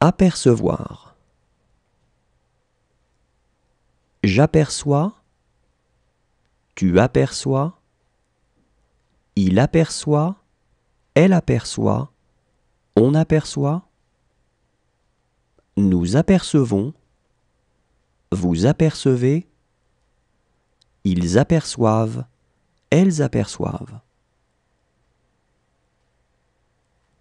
Apercevoir. J'aperçois. Tu aperçois. Il aperçoit. Elle aperçoit. On aperçoit. Nous apercevons. Vous apercevez. Ils aperçoivent. Elles aperçoivent.